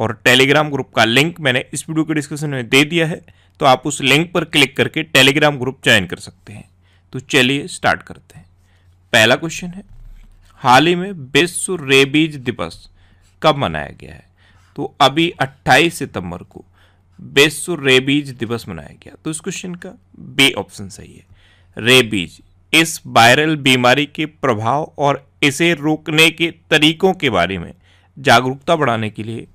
और Telegram group का link मैंने इस वीडियो के डिस्क्रिप्शन में दे दिया है तो आप उस लिंक पर क्लिक करके टेलीग्राम ग्रुप ज्वाइन कर सकते हैं तो चलिए स्टार्ट करते हैं पहला क्वेश्चन है हाल ही में विश्व रेबीज दिवस कब मनाया गया है तो अभी 28 सितंबर को विश्व रेबीज दिवस मनाया गया तो इस क्वेश्चन का बी ऑप्शन सही है रेबीज इस वायरल बीमारी के प्रभाव और इसे रोकने के तरीकों के बारे में जागरूकता बढ़ाने के लिए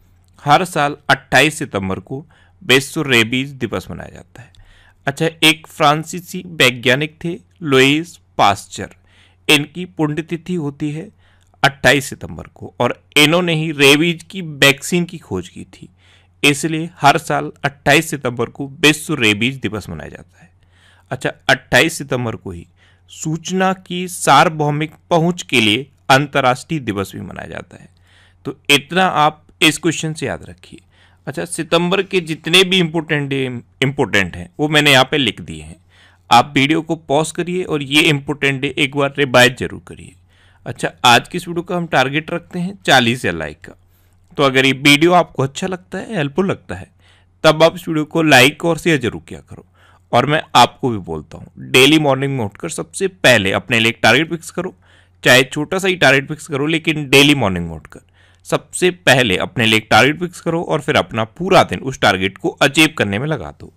हर साल 28 सितंबर को बेसो रेबीज दिवस मनाया जाता है अच्छा एक फ्रांसीसी वैज्ञानिक थे लुइस पास्चर इनकी पुण्यतिथि होती है 28 सितंबर को और इन्होंने ही रेबीज की वैक्सीन की खोज की थी इसलिए हर साल 28 सितंबर को विश्व रेबीज दिवस मनाया जाता है अच्छा 28 सितंबर को ही सूचना की सार्वभौमिक पहुंच के लिए अंतर्राष्ट्रीय दिवस भी मनाया जाता है तो इतना आप इस क्वेश्चन से याद रखिए अच्छा सितंबर के जितने भी इम्पोर्टेंट डे इम्पोर्टेंट हैं वो मैंने यहाँ पे लिख दिए हैं आप वीडियो को पॉज करिए और ये इम्पोर्टेंट डे एक बार रिवाइज जरूर करिए अच्छा आज की इस वीडियो का हम टारगेट रखते हैं चालीस या लाइक का तो अगर ये वीडियो आपको अच्छा लगता है हेल्पफुल लगता है तब आप इस वीडियो को लाइक और शेयर जरूर किया करो और मैं आपको भी बोलता हूँ डेली मॉर्निंग में उठकर सबसे पहले अपने लिए एक टारगेट फिक्स करो चाहे छोटा सा ही टारगेट फिक्स करो लेकिन डेली मॉर्निंग में उठकर सबसे पहले अपने लिए एक टारगेट फिक्स करो और फिर अपना पूरा दिन उस टारगेट को अचीव करने में लगा दो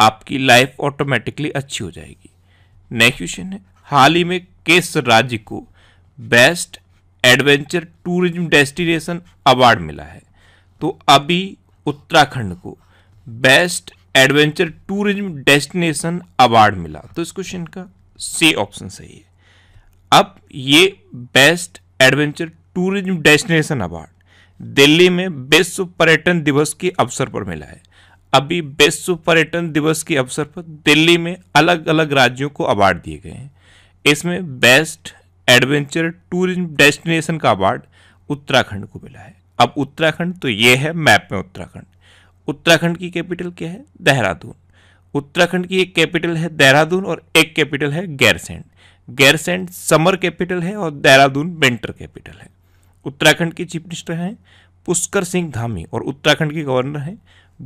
आपकी लाइफ ऑटोमेटिकली अच्छी हो जाएगी नेक्स्ट क्वेश्चन है हाल ही में किस राज्य को best adventure tourism destination award मिला है तो अभी उत्तराखंड को best adventure tourism destination award मिला तो इस क्वेश्चन का सी ऑप्शन सही है अब ये best adventure tourism destination award Delhi में विश्व पर्यटन दिवस के अवसर पर मिला है अभी विश्व पर्यटन दिवस के अवसर पर दिल्ली में अलग अलग राज्यों को अवार्ड दिए गए हैं इसमें बेस्ट एडवेंचर टूरिज्म डेस्टिनेशन का अवार्ड उत्तराखंड को मिला है अब उत्तराखंड तो ये है मैप में उत्तराखंड उत्तराखंड की कैपिटल क्या है देहरादून उत्तराखंड की एक कैपिटल है देहरादून और एक कैपिटल है गैरसैंड गैरसैंड समर कैपिटल है और देहरादून विंटर कैपिटल है उत्तराखंड के चीफ मिनिस्टर हैं पुष्कर सिंह धामी और उत्तराखंड के गवर्नर हैं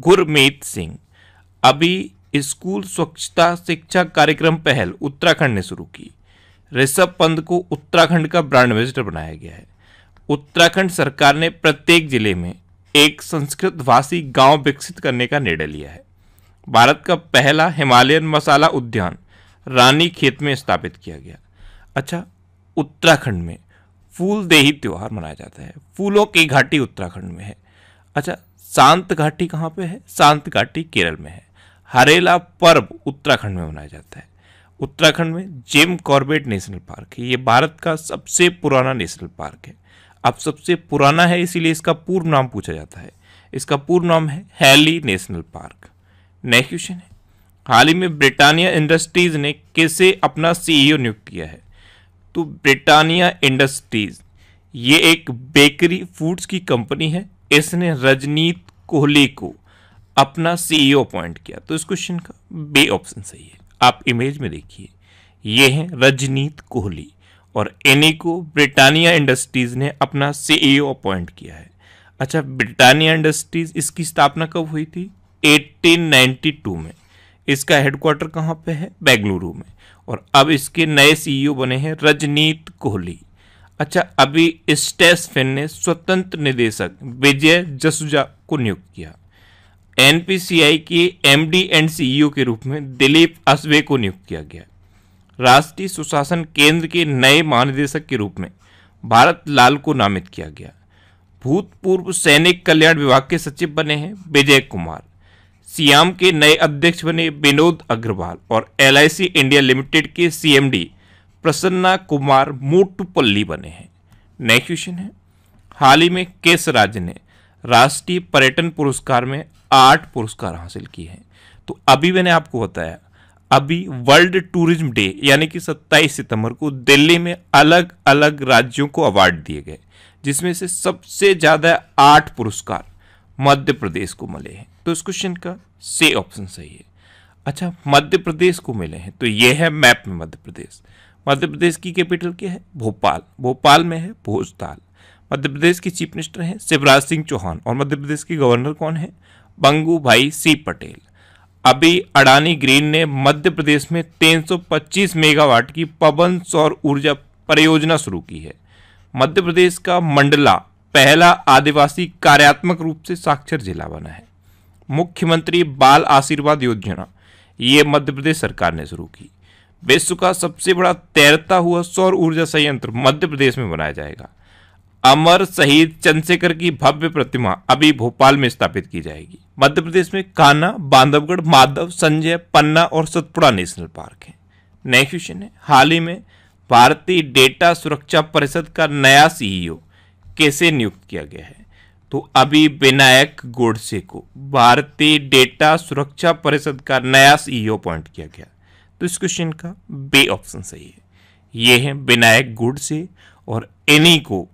गुरमीत सिंह अभी स्कूल स्वच्छता शिक्षा कार्यक्रम पहल उत्तराखंड ने शुरू की ऋषभ पंत को उत्तराखंड का ब्रांड एम्बेसडर बनाया गया है उत्तराखंड सरकार ने प्रत्येक जिले में एक संस्कृत भाषी गांव विकसित करने का निर्णय लिया है भारत का पहला हिमालयन मसाला उद्यान रानी खेत में स्थापित किया गया अच्छा उत्तराखंड में फूलदेही त्यौहार मनाया जाता है फूलों की घाटी उत्तराखंड में है अच्छा शांत घाटी कहाँ पे है शांत घाटी केरल में है हरेला पर्व उत्तराखंड में मनाया जाता है उत्तराखंड में जेम कॉर्बेट नेशनल पार्क है ये भारत का सबसे पुराना नेशनल पार्क है अब सबसे पुराना है इसीलिए इसका पूर्व नाम पूछा जाता है इसका पूर्व नाम है Hailey national park next question है हाल ही में ब्रिटानिया इंडस्ट्रीज ने कैसे अपना सीईओ नियुक्त किया है तो ब्रिटानिया इंडस्ट्रीज ये एक बेकरी फूड्स की कंपनी है इसने रजनीत कोहली को अपना सीईओ अपॉइंट e किया तो इस क्वेश्चन का बे ऑप्शन सही है आप इमेज में देखिए ये हैं रजनीत कोहली और इन्हीं को ब्रिटानिया इंडस्ट्रीज़ ने अपना सीईओ अपॉइंट e किया है अच्छा ब्रिटानिया इंडस्ट्रीज़ इसकी स्थापना कब हुई थी 1892 में इसका हेडक्वार्टर कहाँ पे है बेंगलुरु में और अब इसके नए सीईओ e बने हैं रजनीत कोहली अच्छा अभी स्टेस फिन ने स्वतंत्र निदेशक विजय जसुजा को नियुक्त किया एनपीसीआई के एमडी एंड सीईओ के रूप में दिलीप असवे को नियुक्त किया गया राष्ट्रीय सुशासन केंद्र के नए महानिदेशक के रूप में भारत लाल को नामित किया गया भूतपूर्व सैनिक कल्याण विभाग के सचिव बने हैं विजय कुमार सियाम के नए अध्यक्ष बने विनोद अग्रवाल और एल इंडिया लिमिटेड के सीएमडी प्रसन्ना कुमार मोटुपल्ली बने हैं नए क्वेश्चन है हाल ही में केस राज्य ने राष्ट्रीय पर्यटन पुरस्कार में आठ पुरस्कार हासिल किए हैं तो अभी मैंने आपको बताया अभी वर्ल्ड टूरिज्म डे यानी कि 27 सितंबर को दिल्ली में अलग अलग राज्यों को अवार्ड दिए गए जिसमें से सबसे ज़्यादा आठ पुरस्कार मध्य प्रदेश को मिले हैं तो इस क्वेश्चन का से ऑप्शन सही है अच्छा मध्य प्रदेश को मिले हैं तो ये है मैप में मध्य प्रदेश मध्य प्रदेश की कैपिटल क्या है भोपाल भोपाल में है भोजताल मध्य प्रदेश के चीफ मिनिस्टर हैं शिवराज सिंह चौहान और मध्य प्रदेश के गवर्नर कौन है बंगू भाई सी पटेल अभी अडानी ग्रीन ने मध्य प्रदेश में 325 मेगावाट की पवन सौर ऊर्जा परियोजना शुरू की है मध्य प्रदेश का मंडला पहला आदिवासी कार्यात्मक रूप से साक्षर जिला बना है मुख्यमंत्री बाल आशीर्वाद योजना ये मध्य प्रदेश सरकार ने शुरू की विश्व का सबसे बड़ा तैरता हुआ सौर ऊर्जा संयंत्र मध्य प्रदेश में बनाया जाएगा अमर शहीद चंद्रशेखर की भव्य प्रतिमा अभी भोपाल में स्थापित की जाएगी मध्य प्रदेश में काना बांधवगढ़ माधव संजय पन्ना और सतपुड़ा नेशनल पार्क है नेक्स्ट क्वेश्चन है हाल ही में भारतीय डेटा सुरक्षा परिषद का नया सीईओ कैसे नियुक्त किया गया है तो अभी विनायक गोडसे को भारतीय डेटा सुरक्षा परिषद का नया सीईओ अपॉइंट e किया गया तो इस क्वेश्चन का बे ऑप्शन सही है ये है विनायक गोडसे और इन्हीं को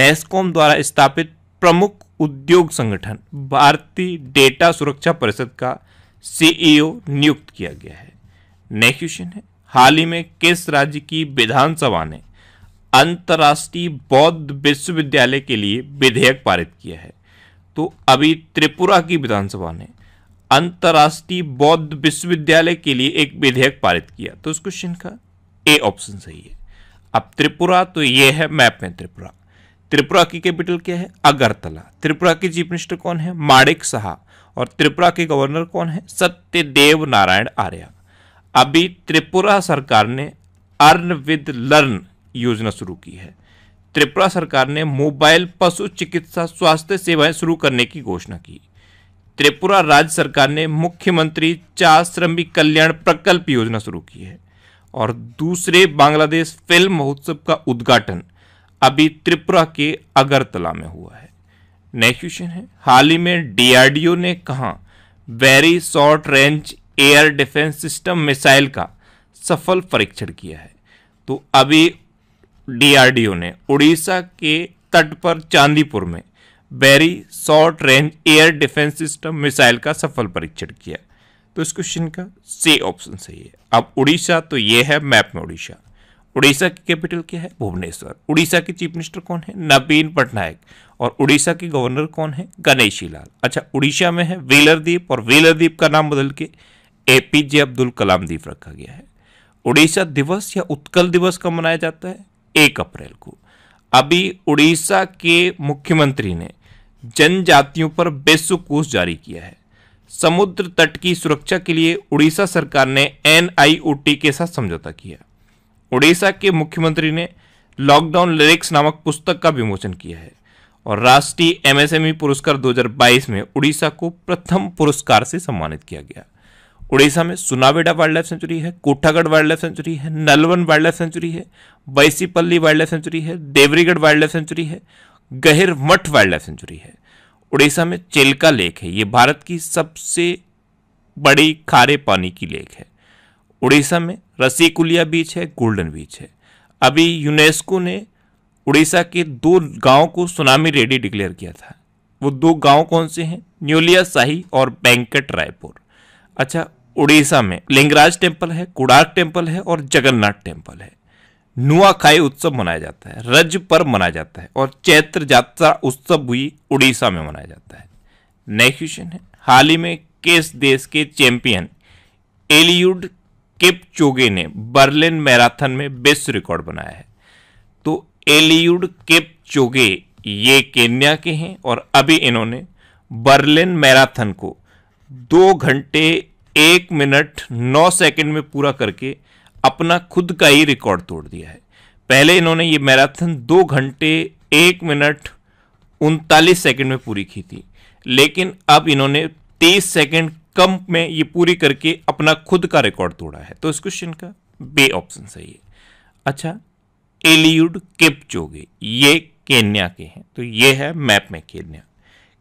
नेस्कॉम द्वारा स्थापित प्रमुख उद्योग संगठन भारतीय डेटा सुरक्षा परिषद का सीईओ e नियुक्त किया गया है नेक्स्ट क्वेश्चन है हाल ही में किस राज्य की विधानसभा ने अंतर्राष्ट्रीय बौद्ध विश्वविद्यालय के लिए विधेयक पारित किया है तो अभी त्रिपुरा की विधानसभा ने अंतर्राष्ट्रीय बौद्ध विश्वविद्यालय के लिए एक विधेयक पारित किया तो इस क्वेश्चन का ए ऑप्शन सही है अब त्रिपुरा तो ये है मैप में त्रिपुरा त्रिपुरा की कैपिटल क्या है अगरतला त्रिपुरा के चीफ मिनिस्टर कौन है माणिक शाह और त्रिपुरा के गवर्नर कौन है सत्यदेव नारायण आर्या अभी त्रिपुरा सरकार ने अर्न विद लर्न योजना शुरू की है त्रिपुरा सरकार ने मोबाइल पशु चिकित्सा स्वास्थ्य सेवाएं शुरू करने की घोषणा की त्रिपुरा राज्य सरकार ने मुख्यमंत्री चार श्रमिक कल्याण प्रकल्प योजना शुरू की है और दूसरे बांग्लादेश फिल्म महोत्सव का उद्घाटन अभी त्रिपुरा के अगरतला में हुआ है नेक्स्ट क्वेश्चन है हाल ही में डीआरडीओ ने कहा very short range air defence system missile का सफल परीक्षण किया है तो अभी डीआरडीओ ने उड़ीसा के तट पर चांदीपुर में very short range air defence system missile का सफल परीक्षण किया तो इस क्वेश्चन का सी ऑप्शन सही है अब उड़ीसा तो ये है मैप में उड़ीसा उड़ीसा की कैपिटल क्या है भुवनेश्वर उड़ीसा के चीफ मिनिस्टर कौन है नवीन पटनायक और उड़ीसा के गवर्नर कौन है गणेशी लाल अच्छा उड़ीसा में है वेलर द्वीप और वेलर द्वीप का नाम बदल के ए पी जे अब्दुल कलाम द्वीप रखा गया है उड़ीसा दिवस या उत्कल दिवस कब मनाया जाता है एक अप्रैल को अभी उड़ीसा के मुख्यमंत्री ने जनजातियों पर बेसु कोष जारी किया है समुद्र तट की सुरक्षा के लिए उड़ीसा सरकार ने एन के साथ समझौता किया उड़ीसा के मुख्यमंत्री ने लॉकडाउन लिरिक्स नामक पुस्तक का विमोचन किया है और राष्ट्रीय एमएसएमई e पुरस्कार 2022 में उड़ीसा को प्रथम पुरस्कार से सम्मानित किया गया उड़ीसा में सुनावेडा वाइल्ड लाइफ सेंचुरी है कोठागढ़ वाइल्ड लाइफ सेंचुरी है नलवन वाइल्ड लाइफ सेंचुरी है बैसीपल्ली वाइल्ड लाइफ सेंचुरी है देवरीगढ़ वाइल्ड लाइफ सेंचुरी है गहिर मठ वाइल्ड लाइफ सेंचुरी है उड़ीसा में चेलका लेक है ये भारत की सबसे बड़ी खारे पानी की लेक है उड़ीसा में रसीकुलिया बीच है गोल्डन बीच है अभी यूनेस्को ने उड़ीसा के दो गांव को सुनामी रेडी डिक्लेयर किया था वो दो गांव कौन से हैं न्योलिया शाही और बैंकट रायपुर अच्छा उड़ीसा में लिंगराज टेम्पल है कुड़ाक टेम्पल है और जगन्नाथ टेम्पल है नुआखाई उत्सव मनाया जाता है रज पर्व मनाया जाता है और चैत्र यात्रा उत्सव भी उड़ीसा में मनाया जाता है नेक्स्ट क्वेश्चन है हाल ही में किस देश के चैंपियन एलियुड किप चोगे ने बर्लिन मैराथन में विश्व रिकॉर्ड बनाया है तो एलियुड किप चोगे ये केन्या के हैं और अभी इन्होंने बर्लिन मैराथन को दो घंटे एक मिनट नौ सेकंड में पूरा करके अपना खुद का ही रिकॉर्ड तोड़ दिया है पहले इन्होंने ये मैराथन दो घंटे एक मिनट उनतालीस सेकंड में पूरी की थी लेकिन अब इन्होंने तीस सेकंड कम में ये पूरी करके अपना खुद का रिकॉर्ड तोड़ा है तो इस क्वेश्चन का बे ऑप्शन सही है अच्छा एलियुड किपचोगे ये केन्या के हैं तो ये है मैप में केन्या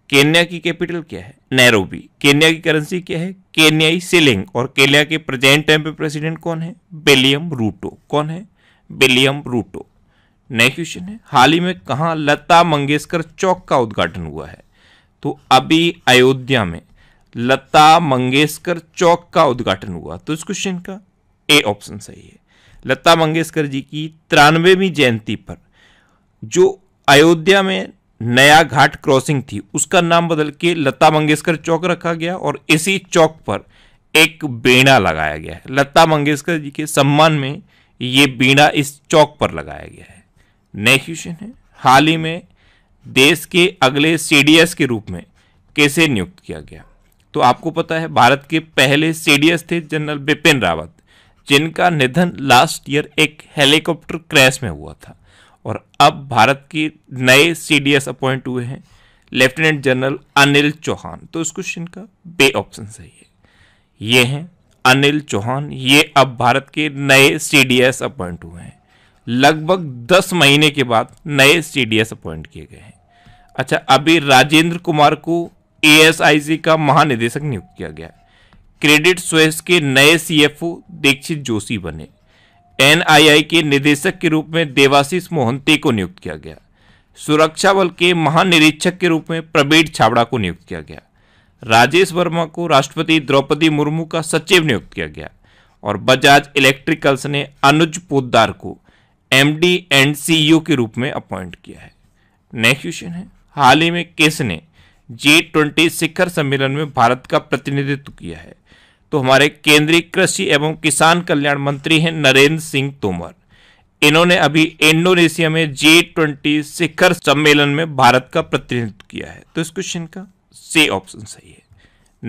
केन्या की कैपिटल क्या है नैरोबी केन्या की करेंसी क्या है केन्याई सिलिंग और केन्या के प्रेजेंट टाइम पे प्रेसिडेंट कौन है बेलियम रूटो कौन है बेलियम रूटो नेक्स्ट क्वेश्चन है हाल ही में कहाँ लता मंगेशकर चौक का उद्घाटन हुआ है तो अभी अयोध्या में लता मंगेशकर चौक का उद्घाटन हुआ तो इस क्वेश्चन का ए ऑप्शन सही है लता मंगेशकर जी की तिरानवेवीं जयंती पर जो अयोध्या में नया घाट क्रॉसिंग थी उसका नाम बदल के लता मंगेशकर चौक रखा गया और इसी चौक पर एक बीणा लगाया गया है लता मंगेशकर जी के सम्मान में ये बीणा इस चौक पर लगाया गया है नेक्स्ट क्वेश्चन है हाल ही में देश के अगले सी के रूप में कैसे नियुक्त किया गया तो आपको पता है भारत के पहले सी थे जनरल बिपिन रावत जिनका निधन लास्ट ईयर एक हेलीकॉप्टर क्रैश में हुआ था और अब भारत की नए सी डी एस अपॉइंट हुए हैं लेफ्टिनेंट जनरल अनिल चौहान तो इस क्वेश्चन का बे ऑप्शन सही है ये हैं अनिल चौहान ये अब भारत के नए सी डी एस अपॉइंट हुए हैं लगभग दस महीने के बाद नए सी डी एस अपॉइंट किए गए हैं अच्छा अभी राजेंद्र कुमार को ए एस आई सी का महानिदेशक नियुक्त किया गया क्रेडिट स्वेस के नए C F O Dikshit Joshi बने एनआईआई के निदेशक के रूप में देवाशीष मोहंती को नियुक्त किया गया सुरक्षा बल के महानिरीक्षक के रूप में प्रवीण छाबड़ा को नियुक्त किया गया राजेश वर्मा को राष्ट्रपति द्रौपदी मुर्मू का सचिव नियुक्त किया गया और बजाज इलेक्ट्रिकल्स ने अनुज पोदार को एमडी एंड सीईओ के रूप में अपॉइंट किया है नेक्स्ट क्वेश्चन है हाल ही में किसने ने ट्वेंटी शिखर सम्मेलन में भारत का प्रतिनिधित्व किया है तो हमारे केंद्रीय कृषि एवं किसान कल्याण मंत्री हैं नरेंद्र सिंह तोमर इन्होंने अभी इंडोनेशिया में जे ट्वेंटी शिखर सम्मेलन में भारत का प्रतिनिधित्व किया है तो इस क्वेश्चन का से ऑप्शन सही है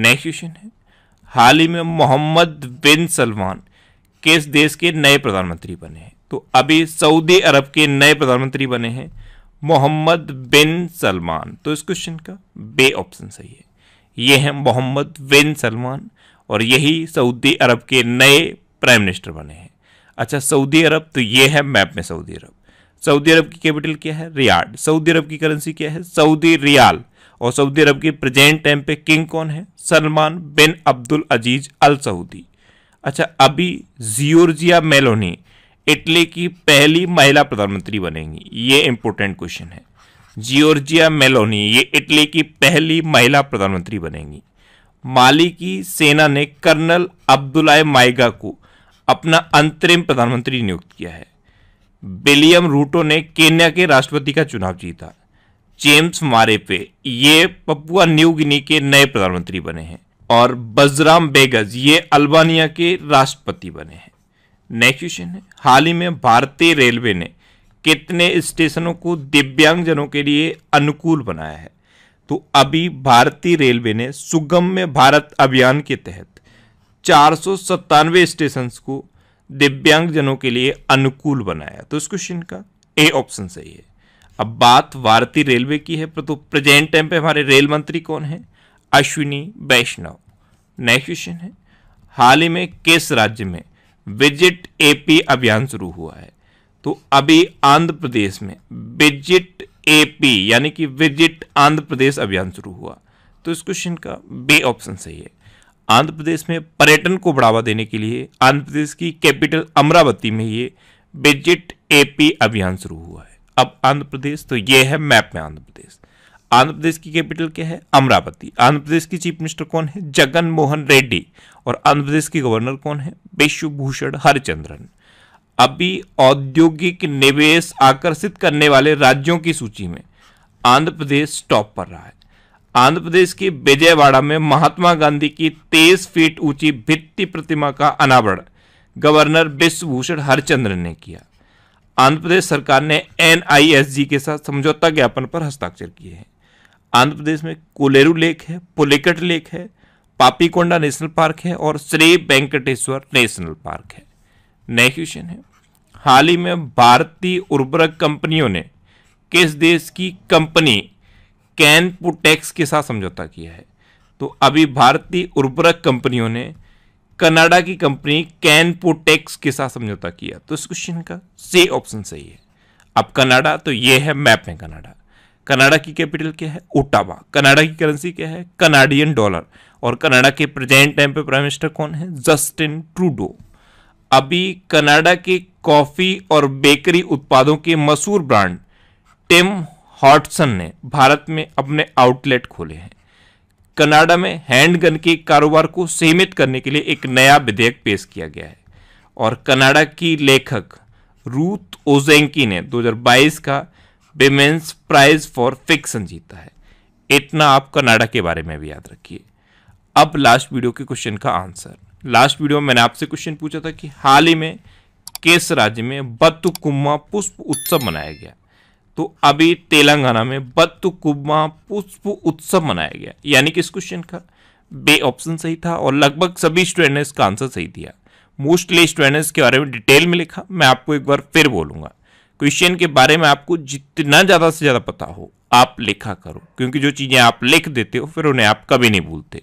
नेक्स्ट क्वेश्चन है हाल ही में मोहम्मद बिन सलमान किस देश के नए प्रधानमंत्री बने हैं तो अभी सऊदी अरब के नए प्रधानमंत्री बने हैं मोहम्मद बिन सलमान तो इस क्वेश्चन का बे ऑप्शन सही है ये हैं मोहम्मद बिन सलमान और यही सऊदी अरब के नए प्राइम मिनिस्टर बने हैं अच्छा सऊदी अरब तो ये है मैप में सऊदी अरब सऊदी अरब की कैपिटल क्या है रियाड सऊदी अरब की करेंसी क्या है सऊदी रियाल और सऊदी अरब के प्रेजेंट टाइम पे किंग कौन है Salman bin Abdul Aziz Al Saudi अच्छा अभी जियोर्जिया मेलोनी इटली की पहली महिला प्रधानमंत्री बनेंगी ये इंपॉर्टेंट क्वेश्चन है जियोर्जिया मेलोनी ये इटली की पहली महिला प्रधानमंत्री बनेंगी माली की सेना ने कर्नल अब्दुल्ला माइगा को अपना अंतरिम प्रधानमंत्री नियुक्त किया है विलियम रूटो ने केन्या के राष्ट्रपति का चुनाव जीता जेम्स मारेपे ये पपुआ न्यू गिनी के नए प्रधानमंत्री बने हैं और बजराम बेगज ये अल्बानिया के राष्ट्रपति बने हैं नेक्स्ट क्वेश्चन है हाल ही में भारतीय रेलवे ने कितने स्टेशनों को दिव्यांगजनों के लिए अनुकूल बनाया है तो अभी भारतीय रेलवे ने सुगम्य भारत अभियान के तहत चार स्टेशन को दिव्यांगजनों के लिए अनुकूल बनाया तो इस क्वेश्चन का ए ऑप्शन सही है अब बात भारतीय रेलवे की है पर तो प्रेजेंट टाइम पे हमारे रेल मंत्री कौन है अश्विनी वैष्णव नेक्स्ट क्वेश्चन है हाल ही में किस राज्य में विजिट एपी अभियान शुरू हुआ है तो अभी आंध्र प्रदेश में विजिट एपी यानी कि विजिट आंध्र प्रदेश अभियान शुरू हुआ तो इस क्वेश्चन का बे ऑप्शन सही है आंध्र प्रदेश में पर्यटन को बढ़ावा देने के लिए आंध्र प्रदेश की कैपिटल अमरावती में ये विजिट एपी अभियान शुरू हुआ है अब आंध्र प्रदेश तो ये है मैप में आंध्र प्रदेश आंध्र प्रदेश की कैपिटल क्या है अमरावती आंध्र प्रदेश की चीफ मिनिस्टर कौन है जगन मोहन रेड्डी और आंध्र प्रदेश के गवर्नर कौन है विश्वभूषण हरिचंद्रन अभी औद्योगिक निवेश आकर्षित करने वाले राज्यों की सूची में आंध्र प्रदेश टॉप पर रहा है आंध्र प्रदेश के विजयवाड़ा में महात्मा गांधी की तेईस फीट ऊंची भित्ति प्रतिमा का अनावरण गवर्नर विश्वभूषण हरिचंद्रन ने किया आंध्र प्रदेश सरकार ने एन के साथ समझौता ज्ञापन पर हस्ताक्षर किए हैं आंध्र प्रदेश में कोलेरू लेक है पुलिकट लेक है पापीकोंडा नेशनल पार्क है और श्री वेंकटेश्वर नेशनल पार्क है नए क्वेश्चन है हाल ही में भारतीय उर्वरक कंपनियों ने किस देश की कंपनी कैन पुटेक्स के साथ समझौता किया है तो अभी भारतीय उर्वरक कंपनियों ने कनाडा की कंपनी कैन पुटेक्स के साथ समझौता किया तो इस क्वेश्चन का से ऑप्शन सही है अब कनाडा तो ये है मैप में कनाडा कनाडा की कैपिटल क्या है ओटावा कनाडा की करेंसी क्या है कनाडियन डॉलर और कनाडा के प्रेजेंट टाइम पे प्राइम मिनिस्टर कौन है जस्टिन ट्रूडो अभी कनाडा के कॉफ़ी और बेकरी उत्पादों के मशहूर ब्रांड टिम हॉटसन ने भारत में अपने आउटलेट खोले हैं कनाडा में हैंडगन के कारोबार को सीमित करने के लिए एक नया विधेयक पेश किया गया है और कनाडा की लेखक रूथ ओजेंकी ने 2022 का विमेंस प्राइज फॉर फिक्सन जीता है इतना आप कनाडा के बारे में भी याद रखिए अब लास्ट वीडियो के क्वेश्चन का आंसर लास्ट वीडियो में मैंने आपसे क्वेश्चन पूछा था कि हाल ही में किस राज्य में बत्तुकुम्मा पुष्प उत्सव मनाया गया तो अभी तेलंगाना में बत्तुकुम्मा पुष्प उत्सव मनाया गया यानी कि इस क्वेश्चन का बे ऑप्शन सही था और लगभग सभी स्टूडेंट ने इसका आंसर सही दिया मोस्टली स्टूडेंट्स के बारे में डिटेल में लिखा मैं आपको एक बार फिर बोलूँगा क्वेश्चन के बारे में आपको जितना ज़्यादा से ज़्यादा पता हो आप लिखा करो क्योंकि जो चीज़ें आप लिख देते हो फिर उन्हें आप कभी नहीं भूलते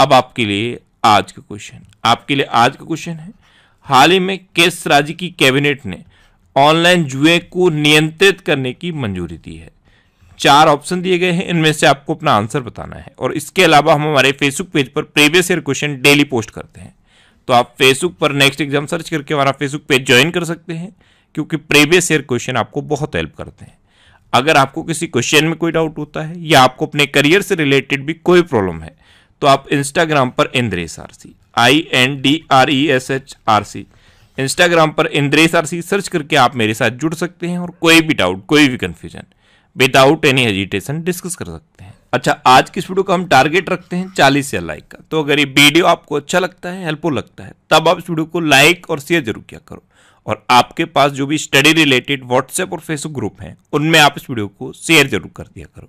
अब आपके लिए आज का क्वेश्चन आपके लिए आज का क्वेश्चन है हाल ही में केस राज्य की कैबिनेट ने ऑनलाइन जुए को नियंत्रित करने की मंजूरी दी है चार ऑप्शन दिए गए हैं इनमें से आपको अपना आंसर बताना है और इसके अलावा हम हमारे फेसबुक पेज पर previous year question daily post करते हैं तो आप फेसबुक पर नेक्स्ट एग्जाम सर्च करके हमारा फेसबुक पेज ज्वाइन कर सकते हैं क्योंकि प्रीवियस ईयर क्वेश्चन आपको बहुत हेल्प करते हैं अगर आपको किसी क्वेश्चन में कोई डाउट होता है या आपको अपने करियर से रिलेटेड भी कोई प्रॉब्लम है तो आप इंस्टाग्राम पर Indresh R C I N D R E S H R C Instagram पर इंद्रेश आर सी सर्च करके आप मेरे साथ जुड़ सकते हैं और कोई भी डाउट कोई भी confusion without any hesitation discuss कर सकते हैं अच्छा आज की इस वीडियो का हम टारगेट रखते हैं चालीस या लाइक का तो अगर ये वीडियो आपको अच्छा लगता है हेल्पफुल लगता है तब आप इस वीडियो को लाइक और शेयर जरूर किया करो और आपके पास जो भी स्टडी रिलेटेड व्हाट्सएप और फेसबुक ग्रुप हैं उनमें आप इस वीडियो को शेयर जरूर कर दिया करो